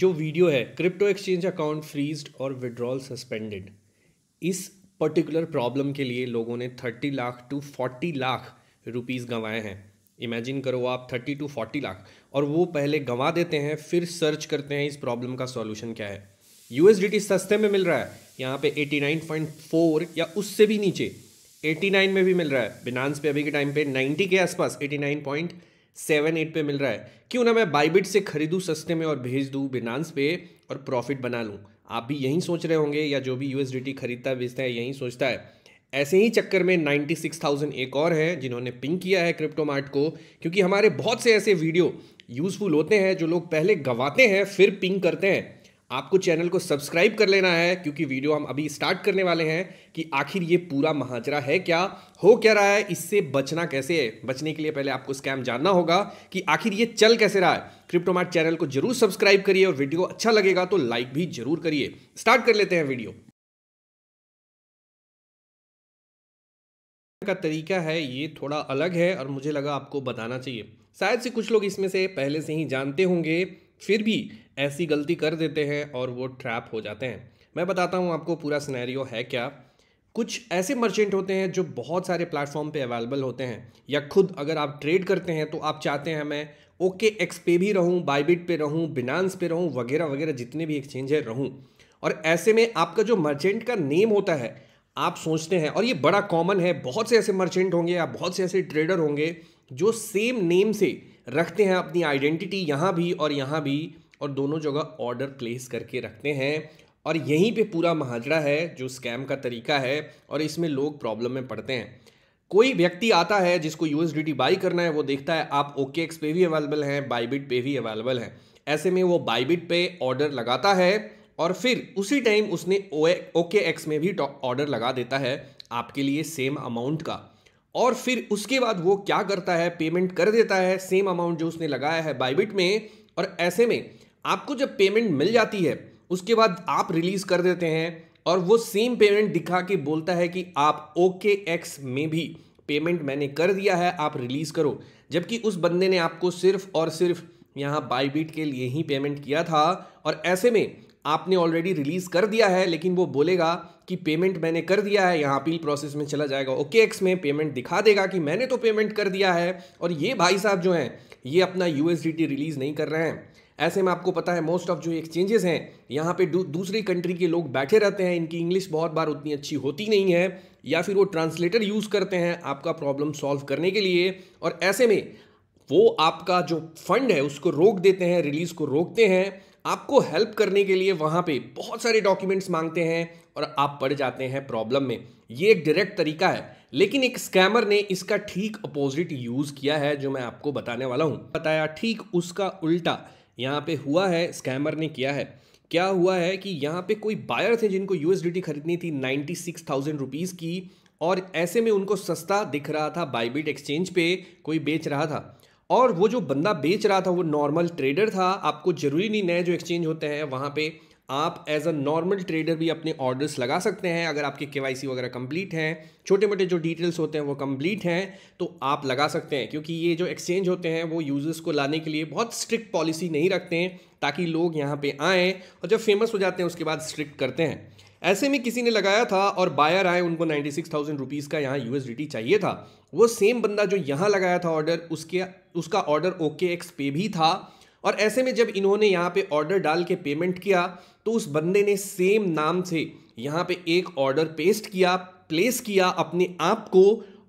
जो वीडियो है crypto exchange account freezed और विड्रॉल सस्पेंडेड इस पर्टिकुलर प्रॉब्लम के लिए लोगों ने thirty lakh to forty lakh rupees गंवाए हैं इमेजिन करो आप थर्टी टू फोर्टी लाख और वो पहले गंवा देते हैं फिर सर्च करते हैं इस प्रॉब्लम का सॉल्यूशन क्या है यू सस्ते में मिल रहा है यहाँ पे फोर या उससे भी नीचे एटी नाइन में भी मिल रहा है बिनांस पे अभी के टाइम पे नाइन्टी के आसपास eighty nine point seven eight पे मिल रहा है क्यों ना मैं बाईबिट से खरीदूँ सस्ते में और भेज दूँ बिनांस पे और प्रॉफिट बना लूँ आप भी यही सोच रहे होंगे या जो भी यू खरीदता बेचता है यही सोचता है ऐसे ही चक्कर में 96,000 एक और हैं जिन्होंने पिंक किया है क्रिप्टो मार्ट को क्योंकि हमारे बहुत से ऐसे वीडियो यूज़फुल होते हैं जो लोग पहले गवाते हैं फिर पिंक करते हैं आपको चैनल को सब्सक्राइब कर लेना है क्योंकि वीडियो हम अभी स्टार्ट करने वाले हैं कि आखिर ये पूरा महाजरा है क्या हो क्या रहा है इससे बचना कैसे है बचने के लिए पहले आपको स्कैम जानना होगा कि आखिर ये चल कैसे रहा है क्रिप्टोमार्ट चैनल को जरूर सब्सक्राइब करिए और वीडियो अच्छा लगेगा तो लाइक भी जरूर करिए स्टार्ट कर लेते हैं वीडियो का तरीका है ये थोड़ा अलग है और मुझे लगा आपको बताना चाहिए शायद से कुछ लोग इसमें से पहले से ही जानते होंगे फिर भी ऐसी गलती कर देते हैं और वो ट्रैप हो जाते हैं मैं बताता हूँ आपको पूरा सिनेरियो है क्या कुछ ऐसे मर्चेंट होते हैं जो बहुत सारे प्लेटफॉर्म पे अवेलेबल होते हैं या खुद अगर आप ट्रेड करते हैं तो आप चाहते हैं मैं ओके एक्स पे भी रहूँ बाइबिट पे रहूँ बिनांस पे रहूँ वगैरह वगैरह जितने भी एक्सचेंज है रहूँ और ऐसे में आपका जो मर्चेंट का नेम होता है आप सोचते हैं और ये बड़ा कॉमन है बहुत से ऐसे मर्चेंट होंगे या बहुत से ऐसे ट्रेडर होंगे जो सेम नेम से रखते हैं अपनी आइडेंटिटी यहाँ भी और यहाँ भी और दोनों जगह ऑर्डर प्लेस करके रखते हैं और यहीं पे पूरा महाजरा है जो स्कैम का तरीका है और इसमें लोग प्रॉब्लम में पड़ते हैं कोई व्यक्ति आता है जिसको यू बाई करना है वो देखता है आप ओके एक्स पे भी अवेलेबल हैं बाईबिट पे भी अवेलेबल हैं ऐसे में वो बाईबिट पे ऑर्डर लगाता है और फिर उसी टाइम उसने ओके एक्स में भी ऑर्डर लगा देता है आपके लिए सेम अमाउंट का और फिर उसके बाद वो क्या करता है पेमेंट कर देता है सेम अमाउंट जो उसने लगाया है बाइबिट में और ऐसे में आपको जब पेमेंट मिल जाती है उसके बाद आप रिलीज़ कर देते हैं और वो सेम पेमेंट दिखा के बोलता है कि आप ओके एक्स में भी पेमेंट मैंने कर दिया है आप रिलीज़ करो जबकि उस बंदे ने आपको सिर्फ और सिर्फ यहाँ बाईबीट के लिए ही पेमेंट किया था और ऐसे में आपने ऑलरेडी रिलीज़ कर दिया है लेकिन वो बोलेगा कि पेमेंट मैंने कर दिया है यहाँ अपील प्रोसेस में चला जाएगा ओके एक्स में पेमेंट दिखा देगा कि मैंने तो पेमेंट कर दिया है और ये भाई साहब जो हैं ये अपना यू रिलीज़ नहीं कर रहे हैं ऐसे में आपको पता है मोस्ट ऑफ जो एक्सचेंजेस हैं यहाँ पे दूसरी कंट्री के लोग बैठे रहते हैं इनकी इंग्लिश बहुत बार उतनी अच्छी होती नहीं है या फिर वो ट्रांसलेटर यूज़ करते हैं आपका प्रॉब्लम सॉल्व करने के लिए और ऐसे में वो आपका जो फंड है उसको रोक देते हैं रिलीज़ को रोकते हैं आपको हेल्प करने के लिए वहाँ पे बहुत सारे डॉक्यूमेंट्स मांगते हैं और आप पड़ जाते हैं प्रॉब्लम में ये एक डायरेक्ट तरीका है लेकिन एक स्कैमर ने इसका ठीक अपोजिट यूज़ किया है जो मैं आपको बताने वाला हूँ बताया ठीक उसका उल्टा यहाँ पे हुआ है स्कैमर ने किया है क्या हुआ है कि यहाँ पे कोई बायर थे जिनको यूएसडीटी खरीदनी थी नाइन्टी सिक्स थाउजेंड रुपीज़ की और ऐसे में उनको सस्ता दिख रहा था बाईबिट एक्सचेंज पे कोई बेच रहा था और वो जो बंदा बेच रहा था वो नॉर्मल ट्रेडर था आपको ज़रूरी नहीं नए जो एक्सचेंज होते हैं वहाँ पे आप एज अ नॉर्मल ट्रेडर भी अपने ऑर्डर्स लगा सकते हैं अगर आपके के वगैरह कंप्लीट हैं छोटे मोटे जो डिटेल्स होते हैं वो कंप्लीट हैं तो आप लगा सकते हैं क्योंकि ये जो एक्सचेंज होते हैं वो यूज़र्स को लाने के लिए बहुत स्ट्रिक्ट पॉलिसी नहीं रखते हैं ताकि लोग यहाँ पे आएँ और जब फेमस हो जाते हैं उसके बाद स्ट्रिक्ट करते हैं ऐसे में किसी ने लगाया था और बायर आए उनको नाइन्टी सिक्स थाउजेंड रुपीज़ का यहाँ यू चाहिए था वो सेम बंदा जो यहाँ लगाया था ऑर्डर उसके उसका ऑर्डर ओके एक्स पे भी था और ऐसे में जब इन्होंने यहाँ पे ऑर्डर डाल के पेमेंट किया तो उस बंदे ने सेम नाम से यहाँ पे एक ऑर्डर पेस्ट किया प्लेस किया अपने आप को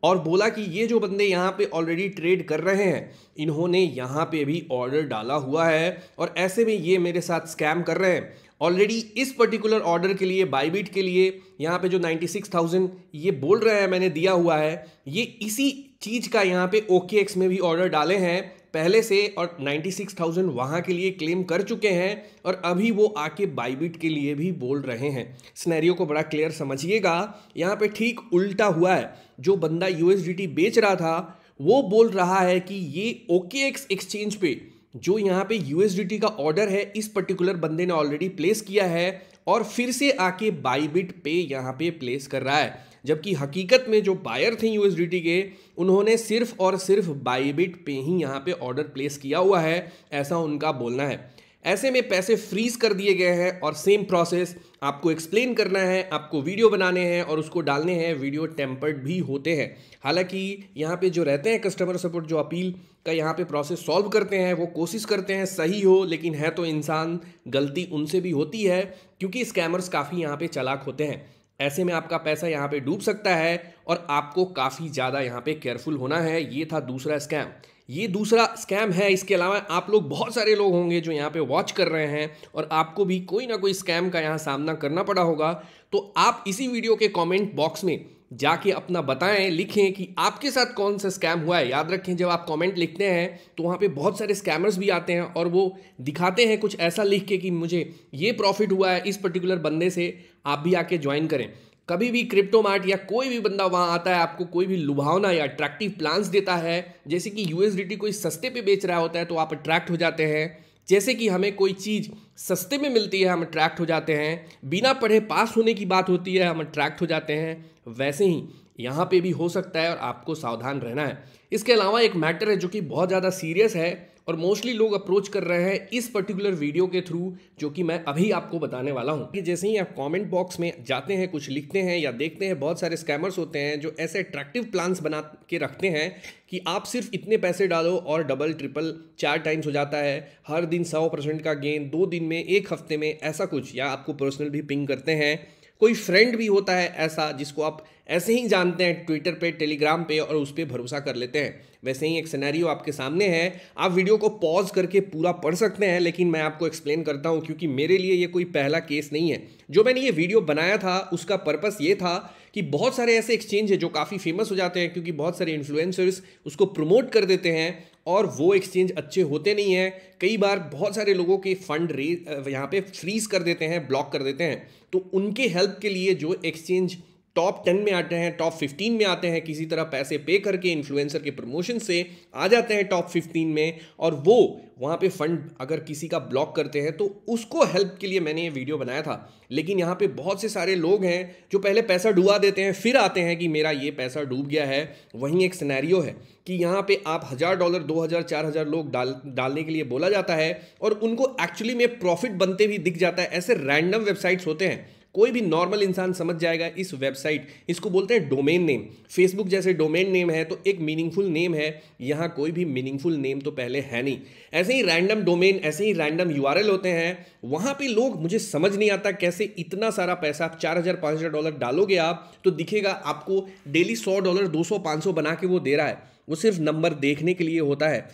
और बोला कि ये जो बंदे यहाँ पे ऑलरेडी ट्रेड कर रहे हैं इन्होंने यहाँ पे भी ऑर्डर डाला हुआ है और ऐसे में ये मेरे साथ स्कैम कर रहे हैं ऑलरेडी इस पर्टिकुलर ऑर्डर के लिए बाईबीट के लिए यहाँ पे जो 96,000 ये बोल रहे हैं मैंने दिया हुआ है ये इसी चीज़ का यहाँ पे ओके में भी ऑर्डर डाले हैं पहले से और 96,000 वहाँ के लिए क्लेम कर चुके हैं और अभी वो आके बाईबीट के लिए भी बोल रहे हैं स्नैरियो को बड़ा क्लियर समझिएगा यहाँ पे ठीक उल्टा हुआ है जो बंदा यूएसडीटी बेच रहा था वो बोल रहा है कि ये ओके एक्सचेंज पे जो यहाँ पे यूएसडीटी का ऑर्डर है इस पर्टिकुलर बंदे ने ऑलरेडी प्लेस किया है और फिर से आके बाईबिट पे यहाँ पे प्लेस कर रहा है जबकि हकीकत में जो बायर थे यूएसडीटी के उन्होंने सिर्फ और सिर्फ बाईबिट पे ही यहाँ पे ऑर्डर प्लेस किया हुआ है ऐसा उनका बोलना है ऐसे में पैसे फ्रीज कर दिए गए हैं और सेम प्रोसेस आपको एक्सप्लेन करना है आपको वीडियो बनाने हैं और उसको डालने हैं वीडियो टेम्पर्ड भी होते हैं हालांकि यहाँ पे जो रहते हैं कस्टमर सपोर्ट जो अपील का यहाँ पे प्रोसेस सॉल्व करते हैं वो कोशिश करते हैं सही हो लेकिन है तो इंसान गलती उनसे भी होती है क्योंकि स्कैमर्स काफ़ी यहाँ पर चलाक होते हैं ऐसे में आपका पैसा यहाँ पर डूब सकता है और आपको काफ़ी ज़्यादा यहाँ पर केयरफुल होना है ये था दूसरा स्कैम ये दूसरा स्कैम है इसके अलावा आप लोग बहुत सारे लोग होंगे जो यहाँ पे वॉच कर रहे हैं और आपको भी कोई ना कोई स्कैम का यहाँ सामना करना पड़ा होगा तो आप इसी वीडियो के कमेंट बॉक्स में जाके अपना बताएं लिखें कि आपके साथ कौन सा स्कैम हुआ है याद रखें जब आप कमेंट लिखते हैं तो वहाँ पे बहुत सारे स्कैमर्स भी आते हैं और वो दिखाते हैं कुछ ऐसा लिख के कि मुझे ये प्रॉफिट हुआ है इस पर्टिकुलर बंदे से आप भी आके ज्वाइन करें कभी भी क्रिप्टो मार्ट या कोई भी बंदा वहाँ आता है आपको कोई भी लुभावना या अट्रैक्टिव प्लान्स देता है जैसे कि यू कोई सस्ते पे बेच रहा होता है तो आप अट्रैक्ट हो जाते हैं जैसे कि हमें कोई चीज़ सस्ते में मिलती है हम अट्रैक्ट हो जाते हैं बिना पढ़े पास होने की बात होती है हम अट्रैक्ट हो जाते हैं वैसे ही यहाँ पे भी हो सकता है और आपको सावधान रहना है इसके अलावा एक मैटर है जो कि बहुत ज़्यादा सीरियस है और मोस्टली लोग अप्रोच कर रहे हैं इस पर्टिकुलर वीडियो के थ्रू जो कि मैं अभी आपको बताने वाला हूँ कि जैसे ही आप कॉमेंट बॉक्स में जाते हैं कुछ लिखते हैं या देखते हैं बहुत सारे स्कैमर्स होते हैं जो ऐसे अट्रैक्टिव प्लान्स बना के रखते हैं कि आप सिर्फ इतने पैसे डालो और डबल ट्रिपल चार टाइम्स हो जाता है हर दिन सौ परसेंट का गेंद दो दिन में एक हफ्ते में ऐसा कुछ या आपको पर्सनल भी पिंग करते हैं कोई फ्रेंड भी होता है ऐसा जिसको आप ऐसे ही जानते हैं ट्विटर पे टेलीग्राम पे और उस पर भरोसा कर लेते हैं वैसे ही एक सिनेरियो आपके सामने है आप वीडियो को पॉज करके पूरा पढ़ सकते हैं लेकिन मैं आपको एक्सप्लेन करता हूँ क्योंकि मेरे लिए ये कोई पहला केस नहीं है जो मैंने ये वीडियो बनाया था उसका पर्पस ये था कि बहुत सारे ऐसे एक्सचेंज है जो काफ़ी फेमस हो जाते हैं क्योंकि बहुत सारे इन्फ्लुएंसर्स उसको प्रमोट कर देते हैं और वो एक्सचेंज अच्छे होते नहीं हैं कई बार बहुत सारे लोगों के फंड रे यहाँ पे फ्रीज कर देते हैं ब्लॉक कर देते हैं तो उनकी हेल्प के लिए जो एक्सचेंज टॉप टेन में आते हैं टॉप फिफ्टीन में आते हैं किसी तरह पैसे पे करके इन्फ्लुएंसर के प्रमोशन से आ जाते हैं टॉप फिफ्टीन में और वो वहाँ पे फंड अगर किसी का ब्लॉक करते हैं तो उसको हेल्प के लिए मैंने ये वीडियो बनाया था लेकिन यहाँ पे बहुत से सारे लोग हैं जो पहले पैसा डुबा देते हैं फिर आते हैं कि मेरा ये पैसा डूब गया है वहीं एक सिनेरियो है कि यहाँ पे आप हज़ार डॉलर दो हज़ार चार हज़ार लोग डाल डालने के लिए बोला जाता है और उनको एक्चुअली में प्रॉफिट बनते भी दिख जाता है ऐसे रैंडम वेबसाइट्स होते हैं कोई भी नॉर्मल इंसान समझ जाएगा इस वेबसाइट इसको बोलते हैं डोमेन नेम फेसबुक जैसे डोमेन नेम है तो एक मीनिंगफुल नेम है यहाँ कोई भी मीनिंगफुल नेम तो पहले है नहीं ऐसे ही रैंडम डोमेन ऐसे ही रैंडम यू होते हैं वहाँ पर लोग मुझे समझ नहीं आता कैसे इतना सारा पैसा आप चार हज़ार पाँच हज़ार डॉलर डालोगे आप तो दिखेगा आपको डेली सौ डॉलर दो सौ पाँच सौ बना के वो दे रहा है वो सिर्फ नंबर देखने के लिए होता है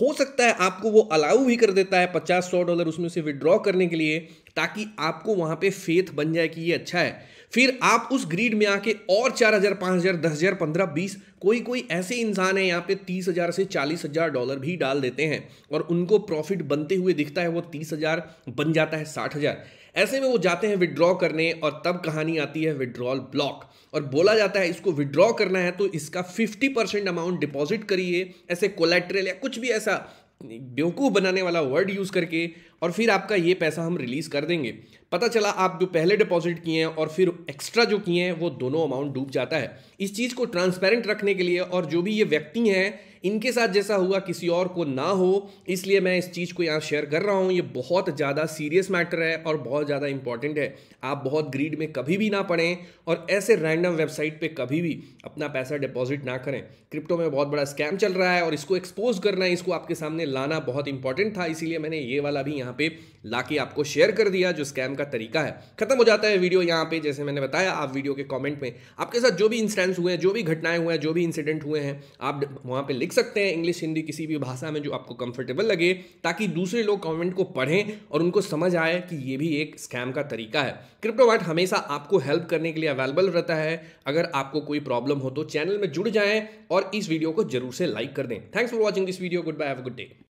हो सकता है आपको वो अलाउ भी कर देता है पचास सौ डॉलर उसमें से विड्रॉ करने के लिए ताकि आपको वहां पे फेथ बन जाए कि ये अच्छा है फिर आप उस ग्रीड में आके और चार हज़ार पांच हज़ार दस हज़ार पंद्रह बीस कोई कोई ऐसे इंसान है यहाँ पे तीस हज़ार से चालीस हज़ार डॉलर भी डाल देते हैं और उनको प्रॉफिट बनते हुए दिखता है वो तीस हज़ार बन जाता है साठ हज़ार ऐसे में वो जाते हैं विड्रॉ करने और तब कहानी आती है विड्रॉल ब्लॉक और बोला जाता है इसको विड्रॉ करना है तो इसका फिफ्टी परसेंट अमाउंट डिपॉजिट करिए ऐसे कोलेट्रल या कुछ भी ऐसा बेवकूफ़ बनाने वाला वर्ड यूज़ करके और फिर आपका ये पैसा हम रिलीज़ कर देंगे पता चला आप जो पहले डिपॉजिट किए हैं और फिर एक्स्ट्रा जो किए हैं वो दोनों अमाउंट डूब जाता है इस चीज़ को ट्रांसपेरेंट रखने के लिए और जो भी ये व्यक्ति हैं इनके साथ जैसा हुआ किसी और को ना हो इसलिए मैं इस चीज़ को यहाँ शेयर कर रहा हूँ ये बहुत ज़्यादा सीरियस मैटर है और बहुत ज़्यादा इंपॉर्टेंट है आप बहुत ग्रीड में कभी भी ना पढ़ें और ऐसे रैंडम वेबसाइट पर कभी भी अपना पैसा डिपॉजिट ना करें क्रिप्टो में बहुत बड़ा स्कैम चल रहा है और इसको एक्सपोज करना इसको आपके सामने लाना बहुत इंपॉर्टेंट था इसीलिए मैंने ये वाला भी यहाँ पर ला के आपको शेयर कर दिया जो स्कैम का तरीका है खत्म हो जाता है वीडियो यहाँ पे जैसे मैंने बताया आप वीडियो के कॉमेंट में आपके साथ जो भी इंसिडेंट्स हुए हैं जो भी घटनाएं हुए हैं जो भी इंसिडेंट हुए हैं आप वहाँ पर लिख सकते हैं इंग्लिश हिंदी किसी भी भाषा में जो आपको कंफर्टेबल लगे ताकि दूसरे लोग कॉमेंट को पढ़ें और उनको समझ आए कि ये भी एक स्कैम का तरीका है क्रिप्टोवाट हमेशा आपको हेल्प करने के लिए अवेलेबल रहता है अगर आपको कोई प्रॉब्लम हो तो चैनल में जुड़ जाएँ और इस वीडियो को जरूर से लाइक कर दें thanks for watching this video goodbye have good day